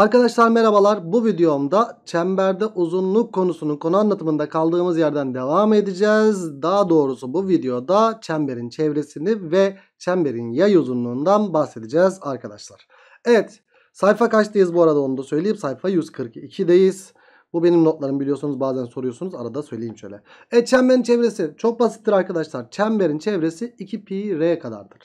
Arkadaşlar merhabalar. Bu videomda çemberde uzunluk konusunun konu anlatımında kaldığımız yerden devam edeceğiz. Daha doğrusu bu videoda çemberin çevresini ve çemberin yay uzunluğundan bahsedeceğiz arkadaşlar. Evet sayfa kaçtayız bu arada onu da söyleyeyim. Sayfa 142'deyiz. Bu benim notlarım biliyorsunuz bazen soruyorsunuz arada söyleyeyim şöyle. Evet çemberin çevresi çok basittir arkadaşlar. Çemberin çevresi 2 pi r kadardır.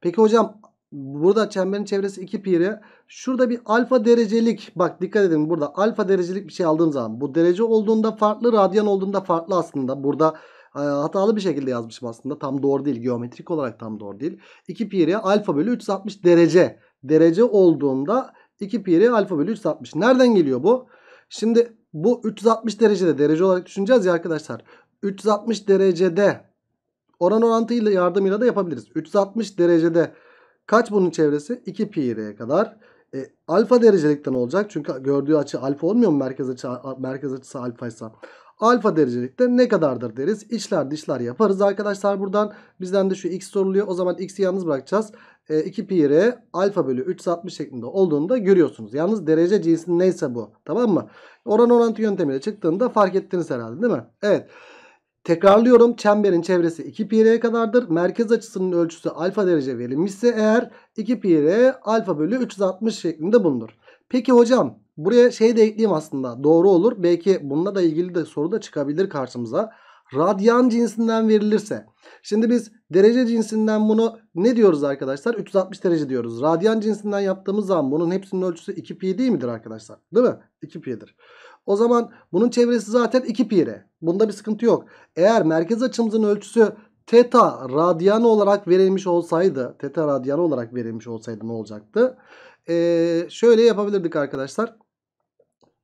Peki hocam Burada çemberin çevresi 2 pi Şurada bir alfa derecelik bak dikkat edin burada alfa derecelik bir şey aldığım zaman bu derece olduğunda farklı radyan olduğunda farklı aslında. Burada e, hatalı bir şekilde yazmışım aslında tam doğru değil geometrik olarak tam doğru değil. 2 pi alfa bölü 360 derece derece olduğunda 2 pi alfa bölü 360 nereden geliyor bu? Şimdi bu 360 derecede derece olarak düşüneceğiz ya arkadaşlar. 360 derecede oran orantıyla yardımıyla da yapabiliriz. 360 derecede Kaç bunun çevresi? 2 pi r'ye kadar. E, alfa derecelikten olacak. Çünkü gördüğü açı alfa olmuyor mu? Merkez, açı, merkez açısı alfaysa alfa derecelikte ne kadardır deriz. İçler dişler yaparız arkadaşlar buradan. Bizden de şu x soruluyor. O zaman x'i yalnız bırakacağız. E, 2 pi r alfa bölü 360 şeklinde olduğunu da görüyorsunuz. Yalnız derece cinsi neyse bu. Tamam mı? Oran orantı yöntemiyle çıktığında fark ettiniz herhalde değil mi? Evet. Tekrarlıyorum çemberin çevresi 2 pi kadardır. Merkez açısının ölçüsü alfa derece verilmişse eğer 2 pi r alfa bölü 360 şeklinde bulunur. Peki hocam buraya şey de ekleyeyim aslında doğru olur. Belki bununla da ilgili de soru da çıkabilir karşımıza. Radyan cinsinden verilirse. Şimdi biz derece cinsinden bunu ne diyoruz arkadaşlar? 360 derece diyoruz. Radyan cinsinden yaptığımız zaman bunun hepsinin ölçüsü 2pi değil midir arkadaşlar? Değil mi? 2pi'dir. O zaman bunun çevresi zaten 2 pi re. Bunda bir sıkıntı yok. Eğer merkez açımızın ölçüsü teta radyanı olarak verilmiş olsaydı teta radyanı olarak verilmiş olsaydı ne olacaktı? Ee, şöyle yapabilirdik arkadaşlar.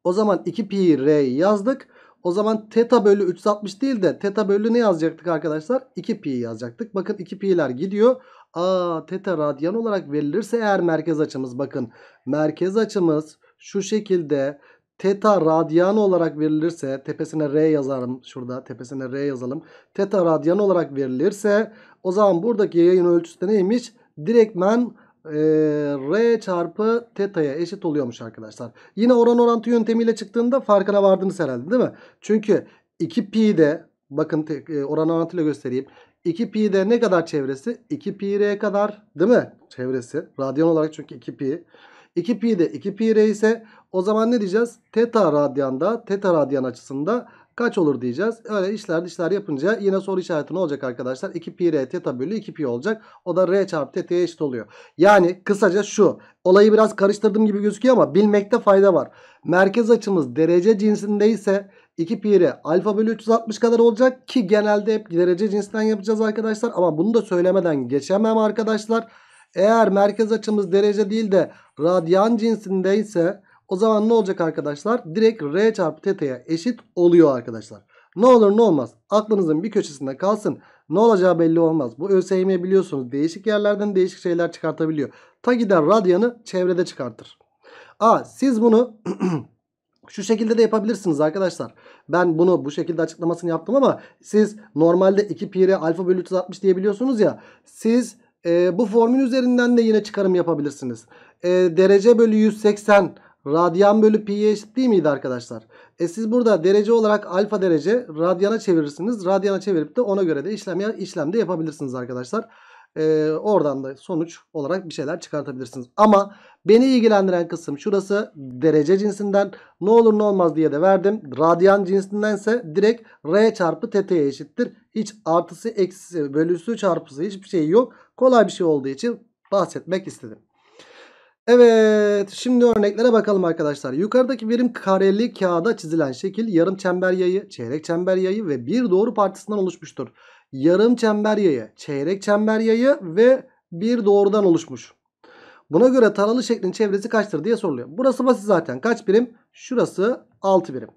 O zaman 2 pi re yazdık. O zaman teta bölü 360 değil de teta bölü ne yazacaktık arkadaşlar? 2 pi yazacaktık. Bakın 2 pi'ler gidiyor. Aa teta radyan olarak verilirse eğer merkez açımız bakın merkez açımız şu şekilde Teta radyan olarak verilirse tepesine R yazarım şurada tepesine R yazalım. Teta radyan olarak verilirse o zaman buradaki yayın ölçüsü de neymiş? Direktmen e, R çarpı teta'ya eşit oluyormuş arkadaşlar. Yine oran orantı yöntemiyle çıktığında farkına vardınız herhalde değil mi? Çünkü 2pi'de bakın te, e, oran orantıyla göstereyim. 2pi'de ne kadar çevresi? 2pi r kadar değil mi? Çevresi. Radyan olarak çünkü 2pi. 2pi'de 2pi r ise o zaman ne diyeceğiz? Teta radyanda, teta radyan açısında kaç olur diyeceğiz. Öyle işler dişler yapınca yine soru işareti ne olacak arkadaşlar? 2 pi r teta bölü 2 pi olacak. O da r çarpı teta'ya eşit oluyor. Yani kısaca şu. Olayı biraz karıştırdığım gibi gözüküyor ama bilmekte fayda var. Merkez açımız derece cinsindeyse 2 pi r alfa bölü 360 kadar olacak ki genelde hep derece cinsinden yapacağız arkadaşlar. Ama bunu da söylemeden geçemem arkadaşlar. Eğer merkez açımız derece değil de radyan cinsindeyse o zaman ne olacak arkadaşlar? Direkt R çarpı teta'ya eşit oluyor arkadaşlar. Ne olur ne olmaz. Aklınızın bir köşesinde kalsın. Ne olacağı belli olmaz. Bu ÖSYM biliyorsunuz değişik yerlerden değişik şeyler çıkartabiliyor. Ta gider radyanı çevrede çıkartır. A siz bunu şu şekilde de yapabilirsiniz arkadaşlar. Ben bunu bu şekilde açıklamasını yaptım ama siz normalde 2 pi alfa bölü 360 diyebiliyorsunuz ya. Siz e, bu formül üzerinden de yine çıkarım yapabilirsiniz. E, derece bölü 180 Radyan bölü pi eşit değil miydi arkadaşlar? E siz burada derece olarak alfa derece radyana çevirirsiniz. Radyana çevirip de ona göre de işlem, işlemde yapabilirsiniz arkadaşlar. E, oradan da sonuç olarak bir şeyler çıkartabilirsiniz. Ama beni ilgilendiren kısım şurası derece cinsinden ne olur ne olmaz diye de verdim. Radyan cinsindense direkt R çarpı TT'ye eşittir. Hiç artısı eksisi bölüsü çarpısı hiçbir şey yok. Kolay bir şey olduğu için bahsetmek istedim. Evet şimdi örneklere bakalım arkadaşlar. Yukarıdaki birim kareli kağıda çizilen şekil yarım çember yayı, çeyrek çember yayı ve bir doğru partisinden oluşmuştur. Yarım çember yayı, çeyrek çember yayı ve bir doğrudan oluşmuş. Buna göre taralı şeklin çevresi kaçtır diye soruluyor. Burası basit zaten. Kaç birim? Şurası 6 birim.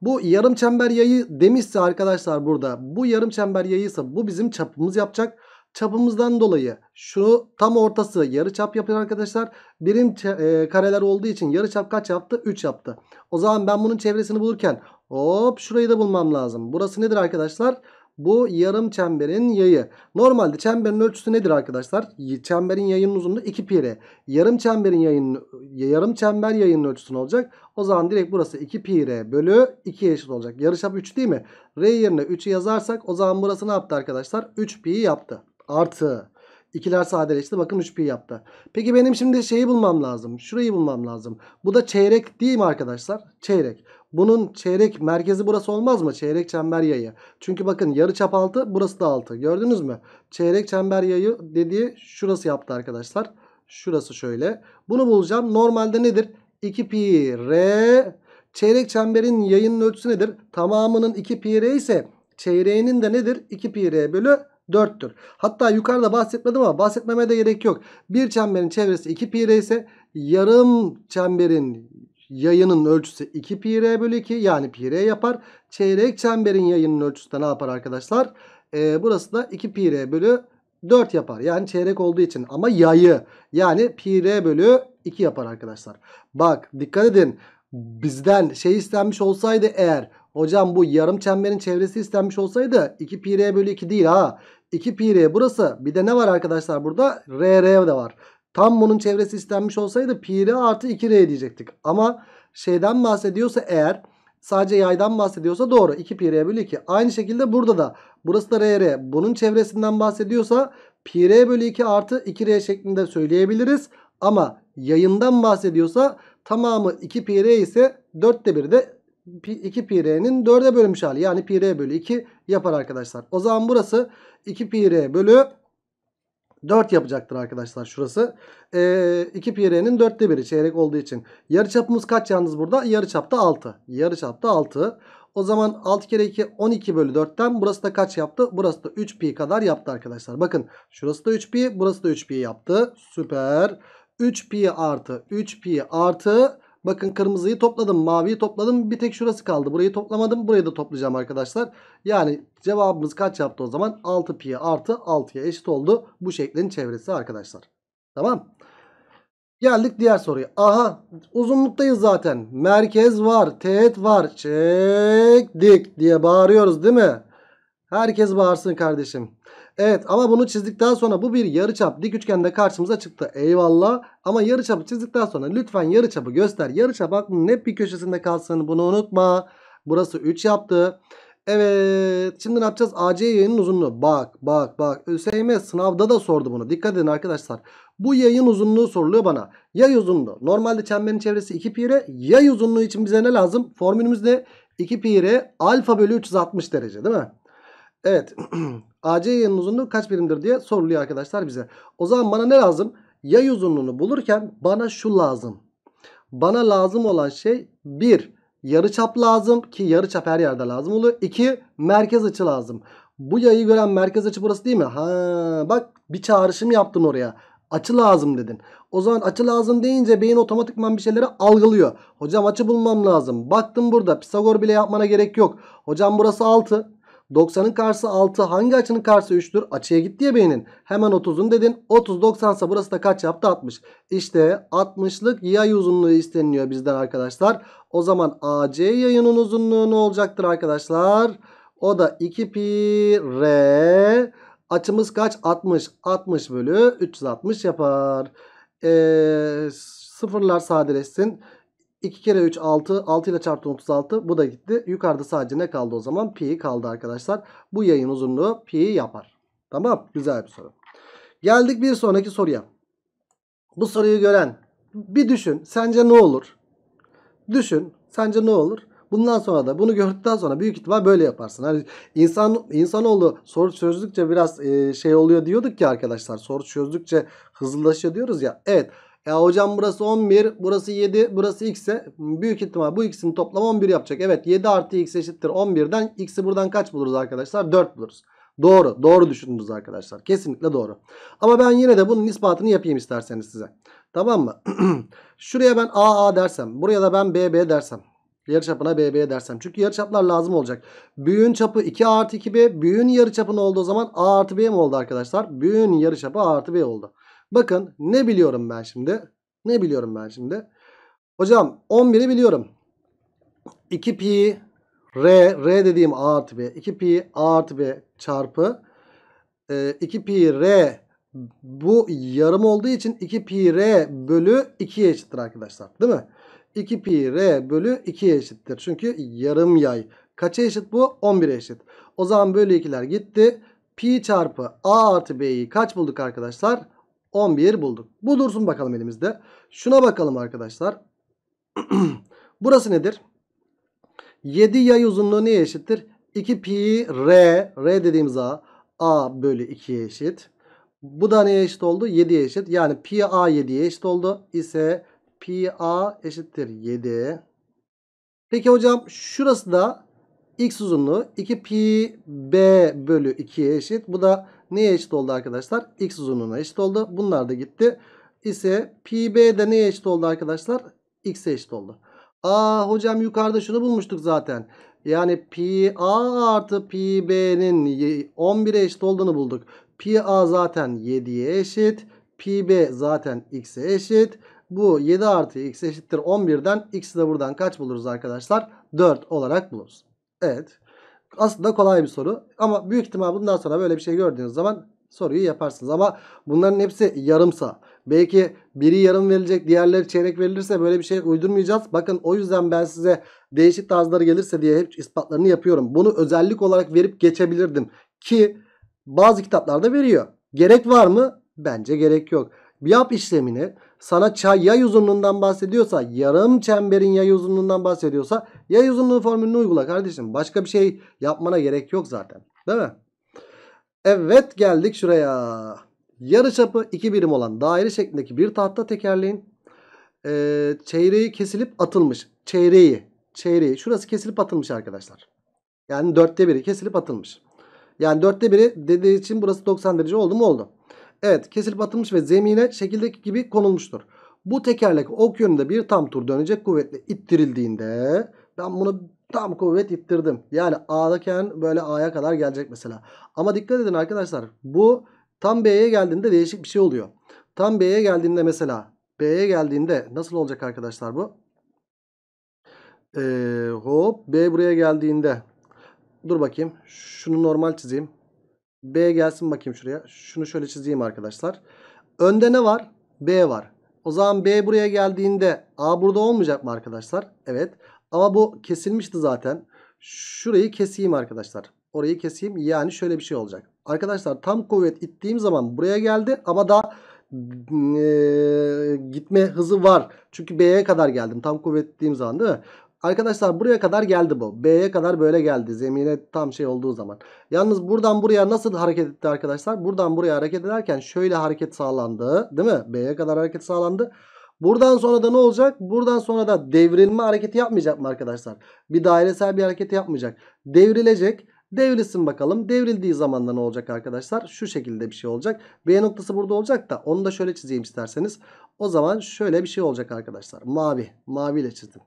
Bu yarım çember yayı demişse arkadaşlar burada bu yarım çember yayıysa bu bizim çapımız yapacak çapımızdan dolayı şu tam ortası yarı çap yapıyor arkadaşlar. Birim e, kareler olduğu için yarı çap kaç yaptı? 3 yaptı. O zaman ben bunun çevresini bulurken hop şurayı da bulmam lazım. Burası nedir arkadaşlar? Bu yarım çemberin yayı. Normalde çemberin ölçüsü nedir arkadaşlar? Çemberin yayının uzunluğu 2 pi Yarım çemberin yayın yarım çember yayının ölçüsü ne olacak? O zaman direkt burası 2 pi bölü 2 eşit olacak. Yarı çap 3 değil mi? R yerine 3'ü yazarsak o zaman burası ne yaptı arkadaşlar? 3 pi yaptı artı İkiler sadeleşti. Bakın 3pi yaptı. Peki benim şimdi şeyi bulmam lazım. Şurayı bulmam lazım. Bu da çeyrek değil mi arkadaşlar? Çeyrek. Bunun çeyrek merkezi burası olmaz mı? Çeyrek çember yayı. Çünkü bakın yarı çap altı burası da altı. Gördünüz mü? Çeyrek çember yayı dediği şurası yaptı arkadaşlar. Şurası şöyle. Bunu bulacağım. Normalde nedir? 2 pi r. Çeyrek çemberin yayının ölçüsü nedir? Tamamının 2 pi r ise çeyreğinin de nedir? 2 pi r bölü 4'tür. Hatta yukarıda bahsetmedim ama bahsetmeme de gerek yok. Bir çemberin çevresi 2 pi r ise yarım çemberin yayının ölçüsü 2 pi r bölü 2 yani pi r yapar. Çeyrek çemberin yayının ölçüsü de ne yapar arkadaşlar? Ee, burası da 2 pi r bölü 4 yapar. Yani çeyrek olduğu için ama yayı yani pi r bölü 2 yapar arkadaşlar. Bak dikkat edin bizden şey istenmiş olsaydı eğer Hocam bu yarım çemberin çevresi istenmiş olsaydı 2 pi r bölü 2 değil ha. 2 pi r burası. Bir de ne var arkadaşlar burada? r r de var. Tam bunun çevresi istenmiş olsaydı pi r artı 2 r diyecektik. Ama şeyden bahsediyorsa eğer sadece yaydan bahsediyorsa doğru. 2 pi r bölü 2. Aynı şekilde burada da burası da r r. Bunun çevresinden bahsediyorsa pi r bölü 2 artı 2 r şeklinde söyleyebiliriz. Ama yayından bahsediyorsa tamamı 2 pi r ise 4'te 1 de 2 pi r'nin 4'e bölünmüş hali. Yani pi r bölü 2 yapar arkadaşlar. O zaman burası 2 pi r bölü 4 yapacaktır arkadaşlar şurası. Ee, 2 pi r'nin 4'te 1'i çeyrek olduğu için. yarı çapımız kaç yalnız burada? Yarı Yarıçapta 6. çapta 6. O zaman 6 kere 2 12 bölü 4'ten burası da kaç yaptı? Burası da 3 pi kadar yaptı arkadaşlar. Bakın şurası da 3 pi burası da 3 pi yaptı. Süper. 3 pi artı 3 pi artı Bakın kırmızıyı topladım. Maviyi topladım. Bir tek şurası kaldı. Burayı toplamadım. Burayı da toplayacağım arkadaşlar. Yani cevabımız kaç yaptı o zaman? 6 pi artı 6'ya eşit oldu. Bu şeklin çevresi arkadaşlar. Tamam. Geldik diğer soruya. Aha uzunluktayız zaten. Merkez var. Teğet var. Çektik diye bağırıyoruz değil mi? Herkes bağırsın kardeşim. Evet ama bunu çizdikten sonra bu bir yarıçap dik üçgende karşımıza çıktı. Eyvallah. Ama yarıçapı çizdikten sonra lütfen yarıçapı göster. Yarıçap aklının hep bir köşesinde kalsın. Bunu unutma. Burası 3 yaptı. Evet. Şimdi ne yapacağız? AC yayının uzunluğu. Bak bak bak. ÖSYM sınavda da sordu bunu. Dikkat edin arkadaşlar. Bu yayın uzunluğu soruluyor bana. Yay uzunluğu. Normalde çemberin çevresi 2 pi re. Yay uzunluğu için bize ne lazım? Formülümüz Formülümüzde 2 pi re alfa bölü 360 derece değil mi? Evet. AC yayının uzunluğu kaç birimdir diye soruluyor arkadaşlar bize. O zaman bana ne lazım? Yay uzunluğunu bulurken bana şu lazım. Bana lazım olan şey 1. Yarıçap lazım ki yarıçap her yerde lazım oluyor. 2. Merkez açı lazım. Bu yayı gören merkez açı burası değil mi? Ha, bak bir çağrışım yaptın oraya. Açı lazım dedin. O zaman açı lazım deyince beyin otomatikman bir şeyleri algılıyor. Hocam açı bulmam lazım. Baktım burada Pisagor bile yapmana gerek yok. Hocam burası 6. 90'ın karşısı 6. Hangi açının karşısı 3'tür? Açıya git diye beğenin. Hemen 30'un dedin. 30 90 ise burası da kaç yaptı? 60. İşte 60'lık yay uzunluğu isteniliyor bizden arkadaşlar. O zaman AC yayının uzunluğu ne olacaktır arkadaşlar? O da 2 pi r. Açımız kaç? 60. 60 bölü 360 yapar. Ee, sıfırlar sadeleşsin. 2 kere 3 6. 6 ile çarptım 36. Bu da gitti. Yukarıda sadece ne kaldı o zaman? Pi kaldı arkadaşlar. Bu yayın uzunluğu pi yapar. Tamam. Güzel bir soru. Geldik bir sonraki soruya. Bu soruyu gören bir düşün. Sence ne olur? Düşün. Sence ne olur? Bundan sonra da bunu gördükten sonra büyük ihtimal böyle yaparsın. Hani insan insanoğlu soru çözdükçe biraz e, şey oluyor diyorduk ya arkadaşlar. Soru çözdükçe hızlılaşıyor diyoruz ya. Evet. Ya e, hocam burası 11, burası 7, burası x ise büyük ihtimal bu x'in toplamı 11 yapacak. Evet 7 artı x eşittir 11'den x'i buradan kaç buluruz arkadaşlar? 4 buluruz. Doğru. Doğru düşündünüz arkadaşlar. Kesinlikle doğru. Ama ben yine de bunun ispatını yapayım isterseniz size. Tamam mı? Şuraya ben AA dersem. Buraya da ben BB dersem. Yarıçapına BB dersem. Çünkü yarıçaplar lazım olacak. Büyüğün çapı 2 artı 2B. Büyüğün yarıçapı ne oldu o zaman? A artı B mi oldu arkadaşlar? Büyüğün yarıçapı A artı B oldu. Bakın ne biliyorum ben şimdi? Ne biliyorum ben şimdi? Hocam 11'i biliyorum. 2 pi r, r dediğim a artı b. 2 pi a artı b çarpı e, 2 pi r bu yarım olduğu için 2 pi r bölü 2'ye eşittir arkadaşlar. Değil mi? 2 pi r bölü 2'ye eşittir. Çünkü yarım yay. Kaça eşit bu? 11'e eşit. O zaman bölü 2'ler gitti. Pi çarpı a artı b'yi kaç bulduk arkadaşlar? 11 bulduk. Bu dursun bakalım elimizde. Şuna bakalım arkadaşlar. Burası nedir? 7 yay uzunluğu neye eşittir? 2 pi r. R dediğimiz a. A bölü 2'ye eşit. Bu da neye eşit oldu? 7'ye eşit. Yani pi a 7'ye eşit oldu. İse pi a eşittir 7. Peki hocam şurası da x uzunluğu 2 pi b bölü 2'ye eşit. Bu da neye eşit oldu arkadaşlar? X uzunluğuna eşit oldu. Bunlar da gitti. İse PB de neye eşit oldu arkadaşlar? X'e eşit oldu. Aa hocam yukarıda şunu bulmuştuk zaten. Yani PA artı PB'nin 11'e eşit olduğunu bulduk. PA zaten 7'ye eşit. PB zaten x'e eşit. Bu 7 artı x eşittir 11'den x'i de buradan kaç buluruz arkadaşlar? 4 olarak buluruz. Evet. Aslında kolay bir soru. Ama büyük ihtimal bundan sonra böyle bir şey gördüğünüz zaman soruyu yaparsınız. Ama bunların hepsi yarımsa. Belki biri yarım verilecek diğerleri çeyrek verilirse böyle bir şey uydurmayacağız. Bakın o yüzden ben size değişik tarzları gelirse diye hep ispatlarını yapıyorum. Bunu özellik olarak verip geçebilirdim. Ki bazı kitaplarda veriyor. Gerek var mı? Bence gerek yok. bir Yap işlemini sana çay yay uzunluğundan bahsediyorsa yarım çemberin yay uzunluğundan bahsediyorsa yay uzunluğu formülünü uygula kardeşim. Başka bir şey yapmana gerek yok zaten. Değil mi? Evet geldik şuraya. Yarıçapı 2 birim olan daire şeklindeki bir tahta tekerleğin e, çeyreği kesilip atılmış. Çeyreği. Çeyreği. Şurası kesilip atılmış arkadaşlar. Yani dörtte biri kesilip atılmış. Yani dörtte biri dediği için burası 90 derece oldu mu oldu. Evet kesilip atılmış ve zemine şekildeki gibi konulmuştur. Bu tekerlek ok yönünde bir tam tur dönecek kuvvetle ittirildiğinde ben bunu tam kuvvet ittirdim. Yani A'daken böyle A'ya kadar gelecek mesela. Ama dikkat edin arkadaşlar bu tam B'ye geldiğinde değişik bir şey oluyor. Tam B'ye geldiğinde mesela B'ye geldiğinde nasıl olacak arkadaşlar bu? Ee, hop B buraya geldiğinde dur bakayım şunu normal çizeyim. B gelsin bakayım şuraya. Şunu şöyle çizeyim arkadaşlar. Önde ne var? B var. O zaman B buraya geldiğinde A burada olmayacak mı arkadaşlar? Evet. Ama bu kesilmişti zaten. Şurayı keseyim arkadaşlar. Orayı keseyim. Yani şöyle bir şey olacak. Arkadaşlar tam kuvvet ittiğim zaman buraya geldi ama daha e, gitme hızı var. Çünkü B'ye kadar geldim. Tam kuvvet ittiğim zaman değil mi? Arkadaşlar buraya kadar geldi bu. B'ye kadar böyle geldi. Zemine tam şey olduğu zaman. Yalnız buradan buraya nasıl hareket etti arkadaşlar? Buradan buraya hareket ederken şöyle hareket sağlandı. Değil mi? B'ye kadar hareket sağlandı. Buradan sonra da ne olacak? Buradan sonra da devrilme hareketi yapmayacak mı arkadaşlar? Bir dairesel bir hareketi yapmayacak. Devrilecek. Devrilsin bakalım. Devrildiği zaman da ne olacak arkadaşlar? Şu şekilde bir şey olacak. B noktası burada olacak da onu da şöyle çizeyim isterseniz. O zaman şöyle bir şey olacak arkadaşlar. Mavi. Maviyle çizdim.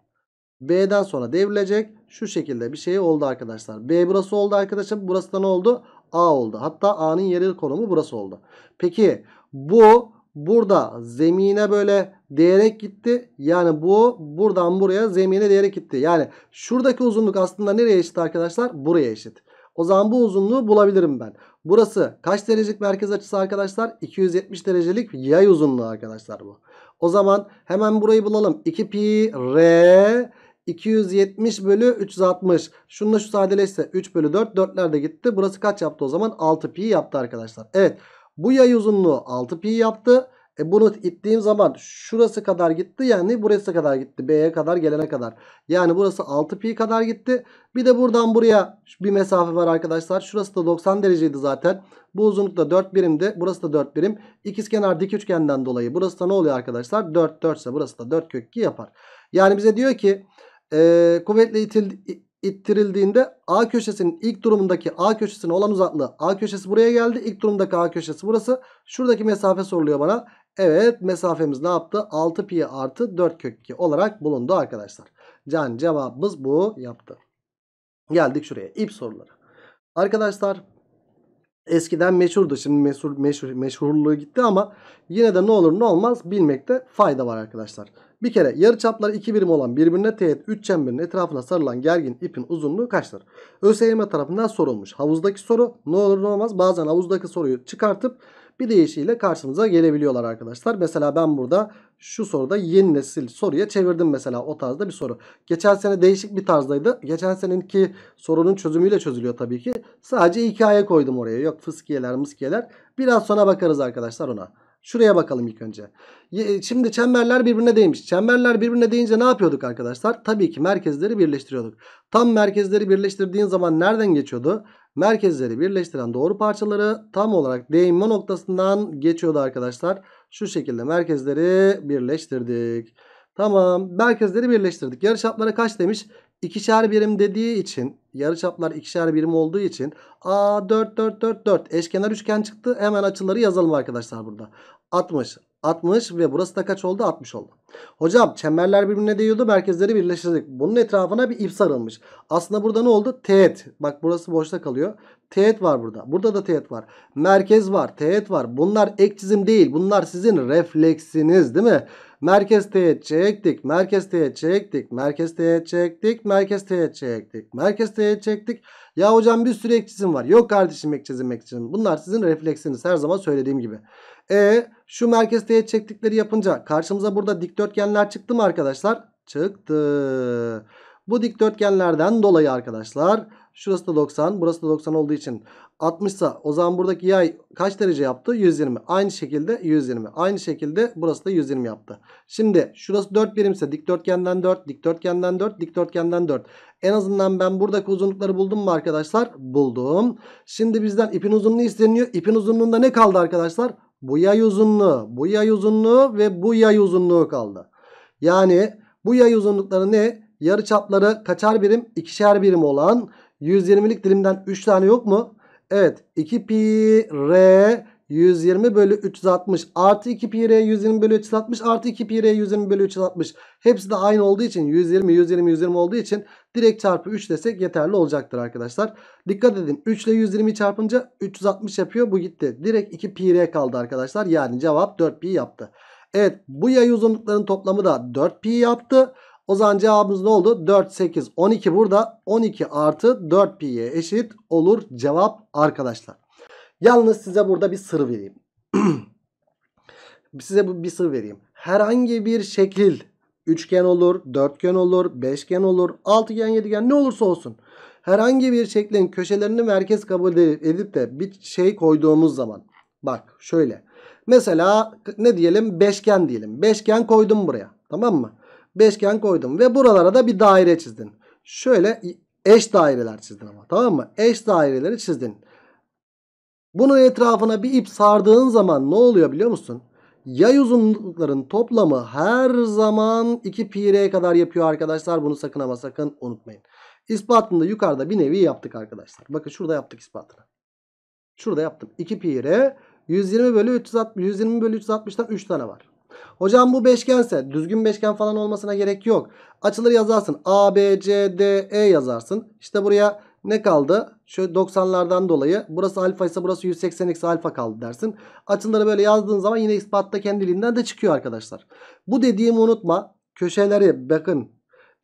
B'den sonra devrilecek. Şu şekilde bir şey oldu arkadaşlar. B burası oldu arkadaşım. Burası da ne oldu? A oldu. Hatta A'nın yeri konumu burası oldu. Peki bu burada zemine böyle değerek gitti. Yani bu buradan buraya zemine değerek gitti. Yani şuradaki uzunluk aslında nereye eşit arkadaşlar? Buraya eşit. O zaman bu uzunluğu bulabilirim ben. Burası kaç derecelik merkez açısı arkadaşlar? 270 derecelik yay uzunluğu arkadaşlar bu. O zaman hemen burayı bulalım. 2 pi r 270 bölü 360. Şununla şu sadeleşse 3 bölü 4. 4'ler de gitti. Burası kaç yaptı o zaman? 6 pi yaptı arkadaşlar. Evet bu yay uzunluğu 6 pi yaptı. E bunu ittiğim zaman şurası kadar gitti. Yani burası kadar gitti. B'ye kadar gelene kadar. Yani burası 6 pi kadar gitti. Bir de buradan buraya bir mesafe var arkadaşlar. Şurası da 90 dereceydi zaten. Bu uzunluk da 4 birimdi. Burası da 4 birim. İkizkenar dik üçgenden dolayı. Burası da ne oluyor arkadaşlar? 4 4 ise burası da 4 kök 2 yapar. Yani bize diyor ki e, kuvvetle itil, ittirildiğinde A köşesinin ilk durumundaki A köşesine olan uzaklığı A köşesi buraya geldi. İlk durumdaki A köşesi burası. Şuradaki mesafe soruluyor bana. Evet mesafemiz ne yaptı? 6 pi artı 4 kök 2 olarak bulundu arkadaşlar. Can cevabımız bu yaptı. Geldik şuraya. İp soruları. Arkadaşlar eskiden meşhurdu. Şimdi meşhur, meşhur, meşhurluğu gitti ama yine de ne olur ne olmaz bilmekte fayda var arkadaşlar. Bir kere yarıçaplar 2 birim olan birbirine teğet 3 çemberin etrafına sarılan gergin ipin uzunluğu kaçtır? ÖSYM tarafından sorulmuş. Havuzdaki soru ne olur ne olmaz bazen havuzdaki soruyu çıkartıp bir değişiyle karşımıza gelebiliyorlar arkadaşlar. Mesela ben burada şu soruda yeni nesil soruya çevirdim mesela o tarzda bir soru. Geçen sene değişik bir tarzdaydı. Geçen seninki sorunun çözümüyle çözülüyor tabii ki. Sadece hikaye koydum oraya. Yok fıskiyeler mıskiyeler. Biraz sonra bakarız arkadaşlar ona. Şuraya bakalım ilk önce. E, şimdi çemberler birbirine değmiş. Çemberler birbirine değince ne yapıyorduk arkadaşlar? Tabii ki merkezleri birleştiriyorduk. Tam merkezleri birleştirdiğin zaman nereden geçiyordu? Merkezleri birleştiren doğru parçaları tam olarak değme noktasından geçiyordu arkadaşlar. Şu şekilde merkezleri birleştirdik. Tamam merkezleri birleştirdik. Yarıçapları kaç demiş? İkişer birim dediği için yarıçaplar ikişer birim olduğu için a 4 4 4 4 eşkenar üçgen çıktı. Hemen açıları yazalım arkadaşlar burada. 60 60 ve burası da kaç oldu? 60 oldu. Hocam çemberler birbirine değiyordu. Merkezleri birleştirdik. Bunun etrafına bir ip sarılmış. Aslında burada ne oldu? Teğet. Bak burası boşta kalıyor. Teğet var burada. Burada da teğet var. Merkez var. Teğet var. Bunlar ek çizim değil. Bunlar sizin refleksiniz değil mi? Merkez teğet çektik. Merkez teğet çektik. Merkez teğet çektik. Merkez teğet çektik. Merkez teğet çektik. Ya hocam bir sürü çizim var. Yok kardeşim ekçizim çizim. Bunlar sizin refleksiniz her zaman söylediğim gibi. E şu merkez teğet çektikleri yapınca karşımıza burada dikdörtgenler çıktı mı arkadaşlar? Çıktı. Bu dikdörtgenlerden dolayı arkadaşlar Şurası da 90. Burası da 90 olduğu için 60 sa o zaman buradaki yay kaç derece yaptı? 120. Aynı şekilde 120. Aynı şekilde burası da 120 yaptı. Şimdi şurası 4 birimse dikdörtgenden 4, dikdörtgenden 4, dikdörtgenden 4. En azından ben buradaki uzunlukları buldum mu arkadaşlar? Buldum. Şimdi bizden ipin uzunluğu isteniyor. İpin uzunluğunda ne kaldı arkadaşlar? Bu yay uzunluğu, bu yay uzunluğu ve bu yay uzunluğu kaldı. Yani bu yay uzunlukları ne? Yarı çapları kaçar birim? ikişer birim olan 120'lik dilimden 3 tane yok mu? Evet 2 pi r 120 bölü 360 artı 2 pi r 120 bölü 360 artı 2 pi r 120 bölü 360. Hepsi de aynı olduğu için 120 120 120 olduğu için direkt çarpı 3 desek yeterli olacaktır arkadaşlar. Dikkat edin 3 ile 120 çarpınca 360 yapıyor bu gitti. Direkt 2 pi r kaldı arkadaşlar yani cevap 4 pi yaptı. Evet bu yay uzunluklarının toplamı da 4 pi yaptı. O zaman cevabımız ne oldu? 4, 8, 12 burada. 12 artı 4 pi'ye eşit olur cevap arkadaşlar. Yalnız size burada bir sır vereyim. size bir sır vereyim. Herhangi bir şekil üçgen olur, dörtgen olur, beşgen olur, altıgen, yedigen ne olursa olsun. Herhangi bir şeklin köşelerini merkez kabul edip de bir şey koyduğumuz zaman. Bak şöyle. Mesela ne diyelim? Beşgen diyelim. Beşgen koydum buraya. Tamam mı? beşgen koydum ve buralara da bir daire çizdin. Şöyle eş daireler çizdin ama tamam mı? Eş daireleri çizdin. Bunun etrafına bir ip sardığın zaman ne oluyor biliyor musun? Yay uzunlukların toplamı her zaman 2 pi'ye kadar yapıyor arkadaşlar. Bunu sakın ama sakın unutmayın. İspatını da yukarıda bir nevi yaptık arkadaşlar. Bakın şurada yaptık ispatını. Şurada yaptım. 2 pi'ye 120 bölü 360 120 bölü 360'tan 3 tane var. Hocam bu beşgense düzgün beşgen falan olmasına gerek yok. Açıları yazarsın. A, B, C, D, E yazarsın. İşte buraya ne kaldı? Şöyle 90'lardan dolayı burası alfa ise burası 180 eksi alfa kaldı dersin. Açıları böyle yazdığın zaman yine ispatta kendiliğinden de çıkıyor arkadaşlar. Bu dediğimi unutma. Köşeleri bakın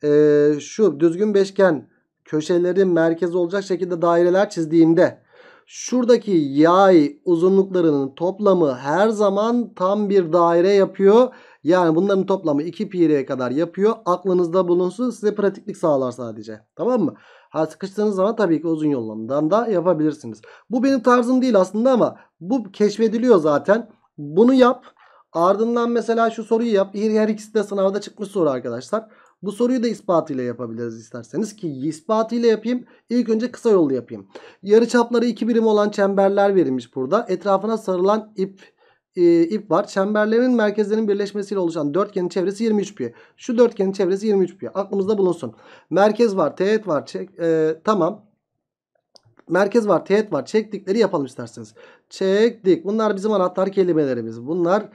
ee, şu düzgün beşgen köşeleri merkez olacak şekilde daireler çizdiğimde Şuradaki yay uzunluklarının toplamı her zaman tam bir daire yapıyor. Yani bunların toplamı 2 pi'ye kadar yapıyor. Aklınızda bulunsun size pratiklik sağlar sadece. Tamam mı? Ha sıkıştığınız zaman tabii ki uzun yollarından da yapabilirsiniz. Bu benim tarzım değil aslında ama bu keşfediliyor zaten. Bunu yap. Ardından mesela şu soruyu yap. Her, her ikisi de sınavda çıkmış soru arkadaşlar. Bu soruyu da ispatıyla yapabiliriz isterseniz ki ispatıyla yapayım. İlk önce kısa yolu yapayım. Yarıçapları iki birim olan çemberler verilmiş burada. Etrafına sarılan ip e, ip var. Çemberlerin merkezlerinin birleşmesiyle oluşan dörtgenin çevresi 23 pi. Şu dörtgenin çevresi 23 pi. Aklımızda bulunsun. Merkez var, teğet var. Çek, e, tamam. Merkez var, teğet var. Çektikleri yapalım isterseniz. Çektik. Bunlar bizim anahtar kelimelerimiz. Bunlar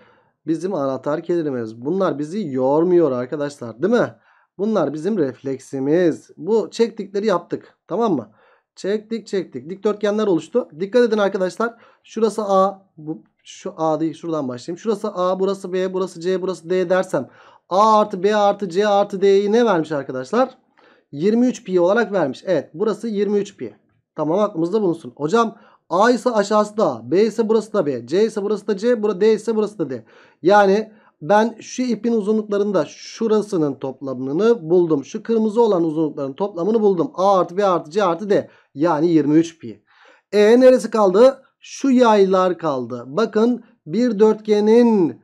bizim anahtar kelimelerimiz. Bunlar bizi yormuyor arkadaşlar, değil mi? Bunlar bizim refleksimiz. Bu çektikleri yaptık. Tamam mı? Çektik çektik. Dikdörtgenler oluştu. Dikkat edin arkadaşlar. Şurası A. Bu, şu A değil. Şuradan başlayayım. Şurası A. Burası B. Burası C. Burası D dersem. A artı B artı C artı D'yi ne vermiş arkadaşlar? 23 pi olarak vermiş. Evet. Burası 23 pi. Tamam aklımızda bulunsun. Hocam A ise aşağısı da A. B ise burası da B. C ise burası da C. Bura D ise burası da D. Yani ben şu ipin uzunluklarında şurasının toplamını buldum. Şu kırmızı olan uzunlukların toplamını buldum. A artı B artı C artı D. Yani 23 pi. E neresi kaldı? Şu yaylar kaldı. Bakın bir dörtgenin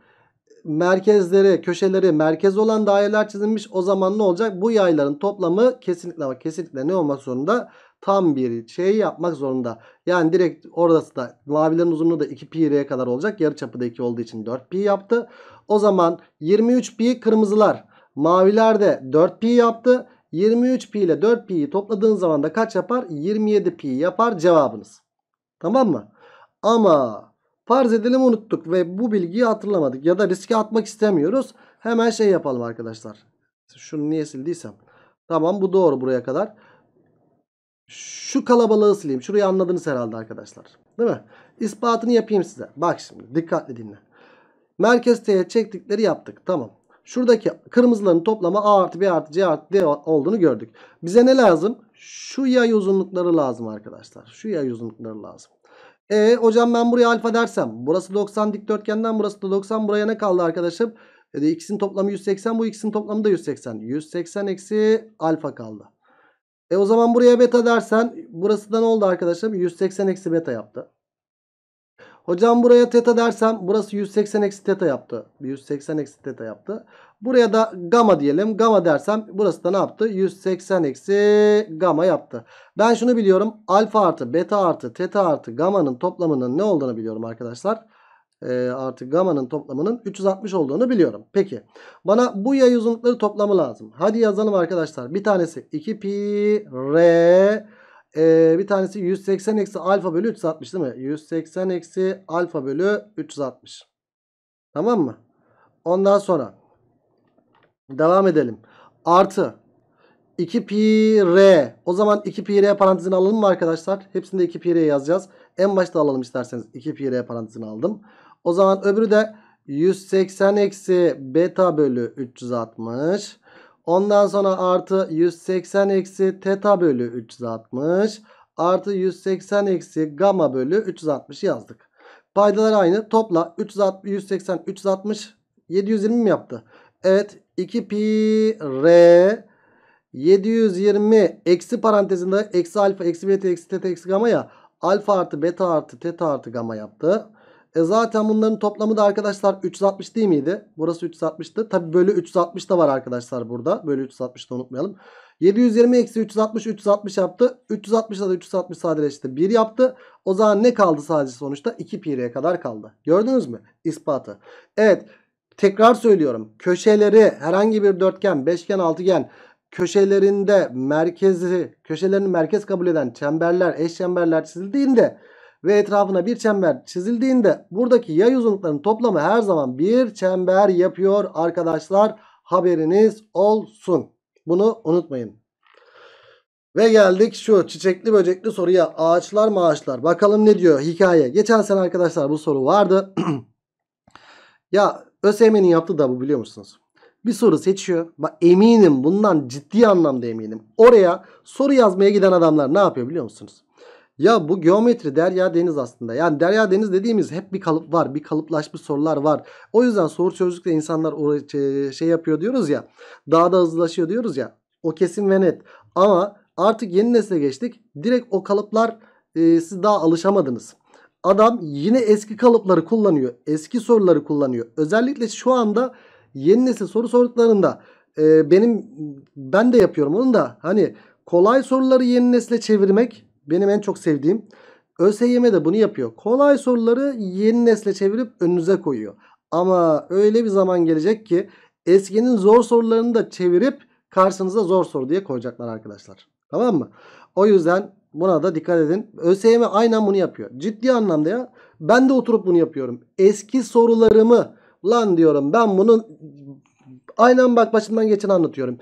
merkezleri, köşeleri merkez olan daireler çizilmiş. O zaman ne olacak? Bu yayların toplamı kesinlikle ama kesinlikle ne olmak zorunda? Tam bir şey yapmak zorunda. Yani direkt orası da mavilerin uzunluğu da 2 pi r'ye kadar olacak. Yarı çapı da 2 olduğu için 4 pi yaptı. O zaman 23 pi kırmızılar. mavilerde 4 pi yaptı. 23 pi ile 4 pi'yi topladığın zaman da kaç yapar? 27 pi yapar cevabınız. Tamam mı? Ama farz edelim unuttuk ve bu bilgiyi hatırlamadık ya da riske atmak istemiyoruz. Hemen şey yapalım arkadaşlar. Şunu niye sildiysem. Tamam bu doğru buraya kadar. Şu kalabalığı sileyim. Şurayı anladınız herhalde arkadaşlar. Değil mi? İspatını yapayım size. Bak şimdi dikkatli dinle. Merkez teğet çektikleri yaptık. Tamam. Şuradaki kırmızıların toplamı A artı B artı C artı D olduğunu gördük. Bize ne lazım? Şu yay uzunlukları lazım arkadaşlar. Şu yay uzunlukları lazım. E hocam ben buraya alfa dersem. Burası 90 dikdörtgenden burası da 90. Buraya ne kaldı arkadaşım? E, ikisinin toplamı 180. Bu ikisinin toplamı da 180. 180 eksi alfa kaldı. E o zaman buraya beta dersen burası da ne oldu arkadaşım? 180 eksi beta yaptı. Hocam buraya teta dersem burası 180 eksi teta yaptı. 180 eksi teta yaptı. Buraya da gamma diyelim. gamma dersem burası da ne yaptı? 180 eksi gamma yaptı. Ben şunu biliyorum. Alfa artı beta artı teta artı gamma'nın toplamının ne olduğunu biliyorum arkadaşlar. E, artı gamma'nın toplamının 360 olduğunu biliyorum. Peki bana bu yay uzunlukları toplamı lazım. Hadi yazalım arkadaşlar. Bir tanesi 2 pi r ee, bir tanesi 180 eksi alfa bölü 360 değil mi? 180 eksi alfa bölü 360. Tamam mı? Ondan sonra devam edelim. Artı 2 pi r. O zaman 2 pi r parantezini alalım mı arkadaşlar? Hepsinde 2 pi r yazacağız. En başta alalım isterseniz. 2 pi r parantezini aldım. O zaman öbürü de 180 eksi beta bölü 360. Ondan sonra artı 180 eksi teta bölü 360 artı 180 eksi gamma bölü 360 yazdık. Paydalar aynı. Topla 360, 180, 360, 720 mi yaptı? Evet 2 pi r 720 eksi parantezinde eksi alfa eksi beta eksi teta eksi gamma ya alfa artı beta artı teta artı gamma yaptı. E zaten bunların toplamı da arkadaşlar 360 değil miydi? Burası 360'tı. Tabi bölü 360 da var arkadaşlar burada. Bölü 360 da unutmayalım. 720 eksi 360 360 yaptı. 360 da 360 sadeleşti. 1 yaptı. O zaman ne kaldı sadece sonuçta? 2 pi'ye kadar kaldı. Gördünüz mü? İspatı. Evet. Tekrar söylüyorum. Köşeleri herhangi bir dörtgen, beşgen, altıgen köşelerinde merkezi, köşelerini merkez kabul eden çemberler, eş çemberler çizildiğinde ve etrafına bir çember çizildiğinde buradaki yay uzunluklarının toplamı her zaman bir çember yapıyor arkadaşlar. Haberiniz olsun. Bunu unutmayın. Ve geldik şu çiçekli böcekli soruya. Ağaçlar mı ağaçlar Bakalım ne diyor hikaye. Geçen sene arkadaşlar bu soru vardı. ya ÖSYM'nin yaptığı da bu biliyor musunuz? Bir soru seçiyor. Bak eminim bundan ciddi anlamda eminim. Oraya soru yazmaya giden adamlar ne yapıyor biliyor musunuz? Ya bu geometri derya deniz aslında. Yani derya deniz dediğimiz hep bir kalıp var. Bir kalıplaşmış sorular var. O yüzden soru çözlükte insanlar şey yapıyor diyoruz ya. Daha da hızlılaşıyor diyoruz ya. O kesin ve net. Ama artık yeni nesle geçtik. Direkt o kalıplar e, siz daha alışamadınız. Adam yine eski kalıpları kullanıyor. Eski soruları kullanıyor. Özellikle şu anda yeni nesil soru sorduklarında e, benim ben de yapıyorum onu da hani kolay soruları yeni nesle çevirmek benim en çok sevdiğim. ÖSYM de bunu yapıyor. Kolay soruları yeni nesle çevirip önünüze koyuyor. Ama öyle bir zaman gelecek ki eskinin zor sorularını da çevirip karşınıza zor soru diye koyacaklar arkadaşlar. Tamam mı? O yüzden buna da dikkat edin. ÖSYM aynen bunu yapıyor. Ciddi anlamda ya. Ben de oturup bunu yapıyorum. Eski sorularımı lan diyorum ben bunu aynen bak başından geçen anlatıyorum.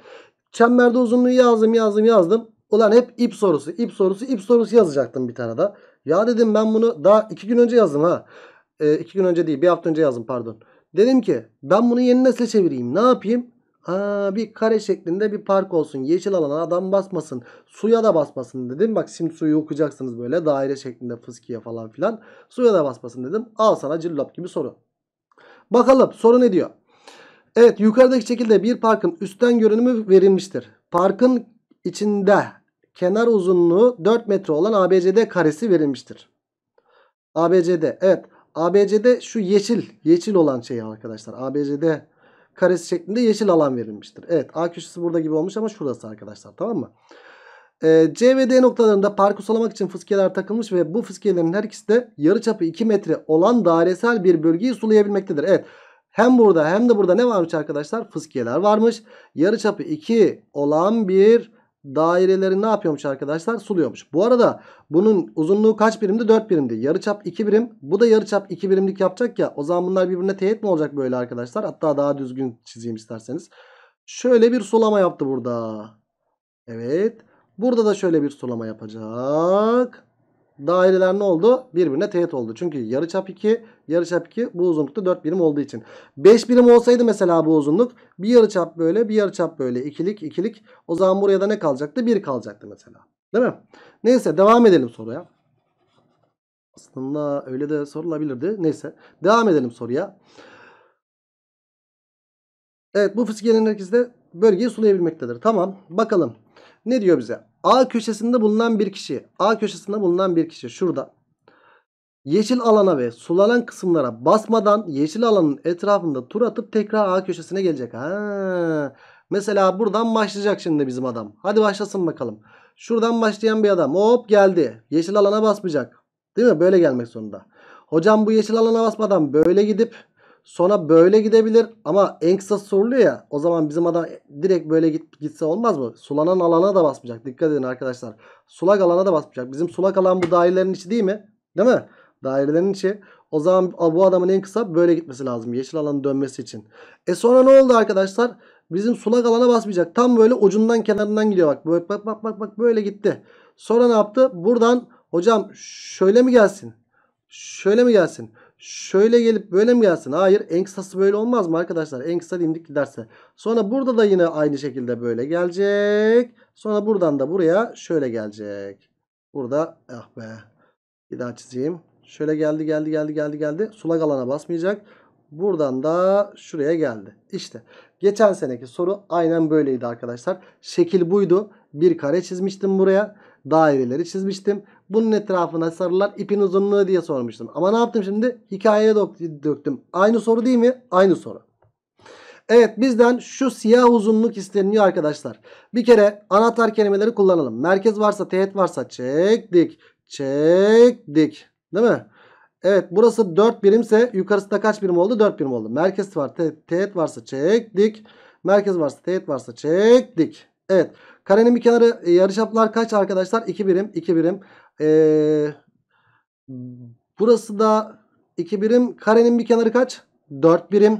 Çemberde uzunluğu yazdım yazdım yazdım. Ulan hep ip sorusu, ip sorusu, ip sorusu yazacaktım bir tane daha. Ya dedim ben bunu daha iki gün önce yazdım ha. E, iki gün önce değil bir hafta önce yazdım pardon. Dedim ki ben bunu yeni nesle çevireyim. Ne yapayım? Aa, bir kare şeklinde bir park olsun. Yeşil alana adam basmasın. Suya da basmasın dedim. Bak şimdi suyu okuyacaksınız böyle daire şeklinde fıskiye falan filan. Suya da basmasın dedim. Al sana cillop gibi soru. Bakalım soru ne diyor? Evet yukarıdaki şekilde bir parkın üstten görünümü verilmiştir. Parkın içinde kenar uzunluğu 4 metre olan ABCD karesi verilmiştir. ABCD evet ABCD şu yeşil yeşil olan şey arkadaşlar ABCD karesi şeklinde yeşil alan verilmiştir. Evet A köşesi burada gibi olmuş ama şurası arkadaşlar tamam mı? Ee, C ve D noktalarında parkus sulamak için fıskiyeler takılmış ve bu fıskiyelerin her ikisi de yarıçapı 2 metre olan dairesel bir bölgeyi sulayabilmektedir. Evet hem burada hem de burada ne varmış arkadaşlar? Fıskiyeler varmış. Yarıçapı 2 olan bir daireleri ne yapıyormuş arkadaşlar? Suluyormuş. Bu arada bunun uzunluğu kaç birimdi? 4 birimdi. Yarıçap 2 birim. Bu da yarıçap 2 birimlik yapacak ya. O zaman bunlar birbirine teğet mi olacak böyle arkadaşlar? Hatta daha düzgün çizeyim isterseniz. Şöyle bir sulama yaptı burada. Evet. Burada da şöyle bir sulama yapacak daireler ne oldu? Birbirine teğet oldu. Çünkü yarıçap 2, yarıçap 2 bu uzunlukta 4 birim olduğu için. 5 birim olsaydı mesela bu uzunluk bir yarıçap böyle, bir yarıçap böyle ikilik, ikilik. O zaman buraya da ne kalacaktı? 1 kalacaktı mesela. Değil mi? Neyse devam edelim soruya. Aslında öyle de sorulabilirdi. Neyse devam edelim soruya. Evet bu fizik yerinin de bölgeyi sulayabilmektedir. Tamam bakalım. Ne diyor bize? A köşesinde bulunan bir kişi. A köşesinde bulunan bir kişi. Şurada. Yeşil alana ve sulanan kısımlara basmadan yeşil alanın etrafında tur atıp tekrar A köşesine gelecek. Ha. Mesela buradan başlayacak şimdi bizim adam. Hadi başlasın bakalım. Şuradan başlayan bir adam hop geldi. Yeşil alana basmayacak. Değil mi? Böyle gelmek zorunda. Hocam bu yeşil alana basmadan böyle gidip Sonra böyle gidebilir ama en kısa surlu ya. O zaman bizim adam direkt böyle git, gitse olmaz mı? Sulanan alana da basmayacak. Dikkat edin arkadaşlar. Sulak alana da basmayacak. Bizim sulak alan bu dairelerin içi değil mi? Değil mi? Dairelerin içi. O zaman bu adamın en kısa böyle gitmesi lazım. Yeşil alanın dönmesi için. E sonra ne oldu arkadaşlar? Bizim sulak alana basmayacak. Tam böyle ucundan kenarından gidiyor. Bak bak bak bak bak, bak böyle gitti. Sonra ne yaptı? Buradan hocam şöyle mi gelsin? Şöyle mi gelsin? şöyle gelip böyle mi gelsin? Hayır en kısası böyle olmaz mı arkadaşlar? En kısa dimdik giderse. Sonra burada da yine aynı şekilde böyle gelecek. Sonra buradan da buraya şöyle gelecek. Burada ah be. Bir daha çizeyim. Şöyle geldi geldi geldi geldi geldi. Sulak alana basmayacak. Buradan da şuraya geldi. İşte geçen seneki soru aynen böyleydi arkadaşlar. Şekil buydu. Bir kare çizmiştim buraya daireleri çizmiştim. Bunun etrafına sarılar. ipin uzunluğu diye sormuştum. Ama ne yaptım şimdi? Hikayeye döktüm. Aynı soru değil mi? Aynı soru. Evet bizden şu siyah uzunluk isteniyor arkadaşlar. Bir kere anahtar kelimeleri kullanalım. Merkez varsa teğet varsa çektik. Çektik. Değil mi? Evet burası 4 birimse yukarısı da kaç birim oldu? 4 birim oldu. Merkez var teğet varsa çektik. Merkez varsa teğet varsa çektik. Evet. Karenin bir kenarı e, yarıçaplar kaç arkadaşlar? 2 birim. 2 birim. Ee, burası da 2 birim. Karenin bir kenarı kaç? 4 birim.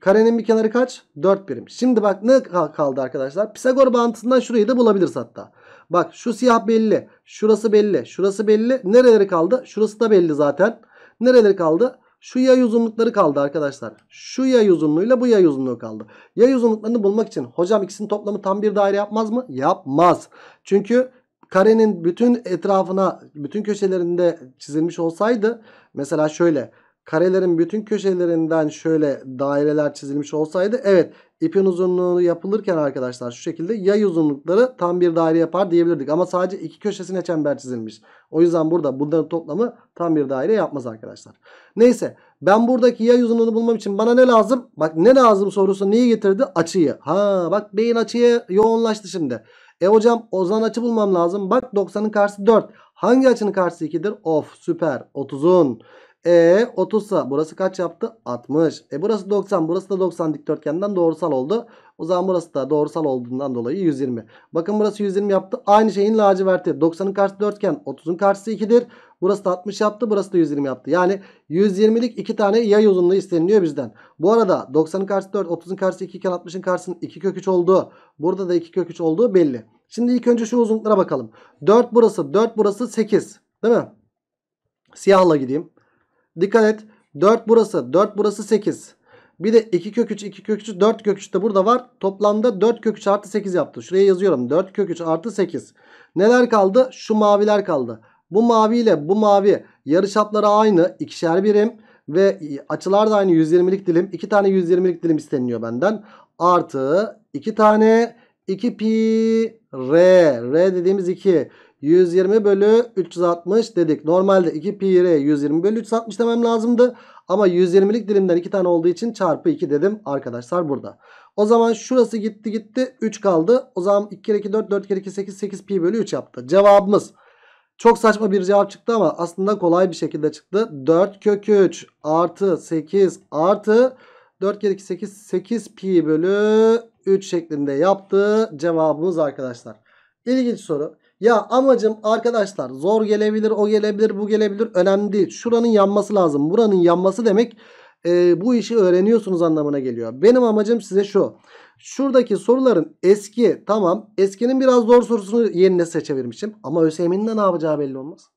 Karenin bir kenarı kaç? 4 birim. Şimdi bak ne kaldı arkadaşlar? Pisagor bağıntısından şurayı da bulabiliriz hatta. Bak şu siyah belli. Şurası belli. Şurası belli. Nereleri kaldı? Şurası da belli zaten. Nereleri kaldı? Şu yay uzunlukları kaldı arkadaşlar. Şu yay uzunluğuyla bu yay uzunluğu kaldı. Yay uzunluklarını bulmak için hocam ikisinin toplamı tam bir daire yapmaz mı? Yapmaz. Çünkü karenin bütün etrafına bütün köşelerinde çizilmiş olsaydı mesela şöyle karelerin bütün köşelerinden şöyle daireler çizilmiş olsaydı evet ipin uzunluğu yapılırken arkadaşlar şu şekilde yay uzunlukları tam bir daire yapar diyebilirdik. Ama sadece iki köşesine çember çizilmiş. O yüzden burada bunların toplamı tam bir daire yapmaz arkadaşlar. Neyse ben buradaki yay uzunluğunu bulmam için bana ne lazım? Bak ne lazım sorusu Niye getirdi? Açıyı. Ha bak beyin açıya yoğunlaştı şimdi. E hocam Ozan açı bulmam lazım. Bak 90'ın karşısı 4. Hangi açının karşısı 2'dir? Of süper. 30'un. E 30sa burası kaç yaptı? 60. E burası 90. Burası da 90 dikdörtgenden doğrusal oldu. O zaman burası da doğrusal olduğundan dolayı 120. Bakın burası 120 yaptı. Aynı şeyin laciverti. 90'ın karşısı 4 iken 30'un karşısı 2'dir. Burası da 60 yaptı. Burası da 120 yaptı. Yani 120'lik iki tane yay uzunluğu isteniliyor bizden. Bu arada 90'ın karşısı 4, 30'un karşısı 2 iken 60'ın karşısının 2 kök 3 olduğu. Burada da 2 kök 3 olduğu belli. Şimdi ilk önce şu uzunluklara bakalım. 4 burası, 4 burası 8. Değil mi? Siyahla gideyim. Dikkat et. 4 burası. 4 burası 8. Bir de 2 kök 3, 2 kök 3, 4 kök 3 de burada var. Toplamda 4 kök 3 artı 8 yaptı. Şuraya yazıyorum. 4 kök 3 artı 8. Neler kaldı? Şu maviler kaldı. Bu mavi ile bu mavi yarıçapları aynı. ikişer birim. Ve açılar da aynı 120'lik dilim. 2 tane 120'lik dilim isteniliyor benden. Artı 2 tane 2 pi r. R dediğimiz 2. 120 bölü 360 dedik. Normalde 2 pi r 120 bölü 360 demem lazımdı. Ama 120'lik dilimden 2 tane olduğu için çarpı 2 dedim arkadaşlar burada. O zaman şurası gitti gitti 3 kaldı. O zaman 2 kere 2 4 4 kere 2 8 8 pi bölü 3 yaptı. Cevabımız çok saçma bir cevap çıktı ama aslında kolay bir şekilde çıktı. 4 kök 3 artı 8 artı 4 kere 2 8 8 pi bölü 3 şeklinde yaptı cevabımız arkadaşlar. İlginç soru. Ya amacım arkadaşlar zor gelebilir o gelebilir bu gelebilir önemli değil. Şuranın yanması lazım. Buranın yanması demek e, bu işi öğreniyorsunuz anlamına geliyor. Benim amacım size şu. Şuradaki soruların eski tamam eskinin biraz zor sorusunu yenine çevirmişim. Ama ÖSYM'nin de ne yapacağı belli olmaz.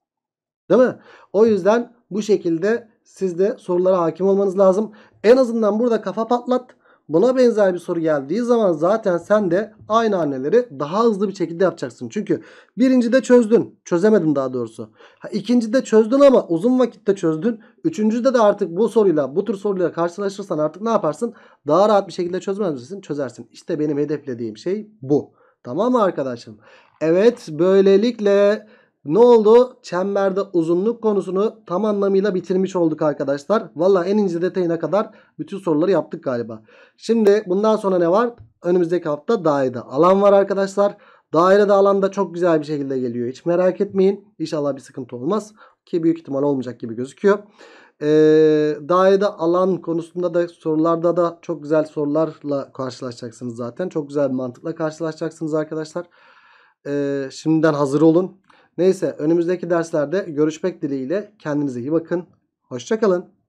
Değil mi? O yüzden bu şekilde siz de sorulara hakim olmanız lazım. En azından burada kafa patlat. Buna benzer bir soru geldiği zaman zaten sen de aynı hamleleri daha hızlı bir şekilde yapacaksın. Çünkü birinci de çözdün. Çözemedin daha doğrusu. Ha, ikinci de çözdün ama uzun vakitte çözdün. Üçüncüde de artık bu soruyla bu tür soruyla karşılaşırsan artık ne yaparsın? Daha rahat bir şekilde çözmezsin. Çözersin. İşte benim hedeflediğim şey bu. Tamam mı arkadaşım? Evet böylelikle ne oldu? Çemberde uzunluk konusunu tam anlamıyla bitirmiş olduk arkadaşlar. Valla en ince detayına kadar bütün soruları yaptık galiba. Şimdi bundan sonra ne var? Önümüzdeki hafta dairede alan var arkadaşlar. Dairede alan da çok güzel bir şekilde geliyor. Hiç merak etmeyin. İnşallah bir sıkıntı olmaz. Ki büyük ihtimal olmayacak gibi gözüküyor. Ee, dairede alan konusunda da sorularda da çok güzel sorularla karşılaşacaksınız zaten. Çok güzel bir mantıkla karşılaşacaksınız arkadaşlar. Ee, şimdiden hazır olun. Neyse önümüzdeki derslerde görüşmek dileğiyle kendinize iyi bakın. Hoşçakalın.